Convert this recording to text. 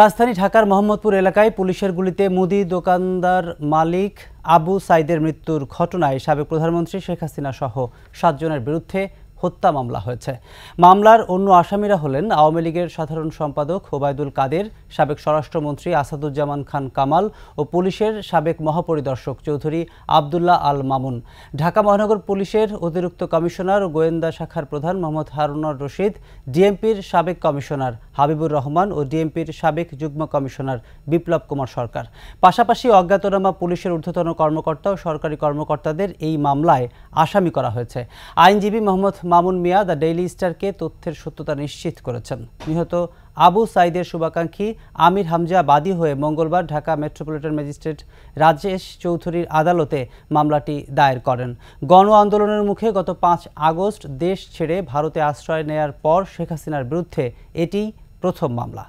রাজধানী ঢাকার মোহাম্মদপুর এলাকায় পুলিশের গুলিতে মুদি দোকানদার মালিক আবু সাইদের মৃত্যুর ঘটনায় সাবেক প্রধানমন্ত্রী শেখ হাসিনা সহ সাতজনের বিরুদ্ধে হত্যা মামলা হয়েছে মামলার অন্য আসামিরা হলেন আওয়ামী লীগের সাধারণ সম্পাদক ওবায়দুল কাদের সাবেক স্বরাষ্ট্রমন্ত্রী আসাদুজ্জামান খান কামাল ও পুলিশের সাবেক মহাপরিদর্শক চৌধুরী আবদুল্লাহ আল মামুন ঢাকা মহানগর পুলিশের অতিরিক্ত কমিশনার ও গোয়েন্দা শাখার প্রধান মোহাম্মদ হারুনর রশিদ ডিএমপির সাবেক কমিশনার হাবিবুর রহমান ও ডিএমপির সাবেক যুগ্ম কমিশনার বিপ্লব কুমার সরকার পাশাপাশি অজ্ঞাতনামা পুলিশের ঊর্ধ্বতন কর্মকর্তা ও সরকারি কর্মকর্তাদের এই মামলায় আসামি করা হয়েছে আইনজীবী মোহাম্মদ মামুন মিয়া দ্য ডেইলি স্টারকে তথ্যের সত্যতা নিশ্চিত করেছেন নিহত আবু সাইদের শুভাকাঙ্ক্ষী আমির হামজা বাদী হয়ে মঙ্গলবার ঢাকা মেট্রোপলিটন ম্যাজিস্ট্রেট রাজেশ চৌধুরীর আদালতে মামলাটি দায়ের করেন গণ আন্দোলনের মুখে গত পাঁচ আগস্ট দেশ ছেড়ে ভারতে আশ্রয় নেয়ার পর শেখ হাসিনার বিরুদ্ধে এটি প্রথম মামলা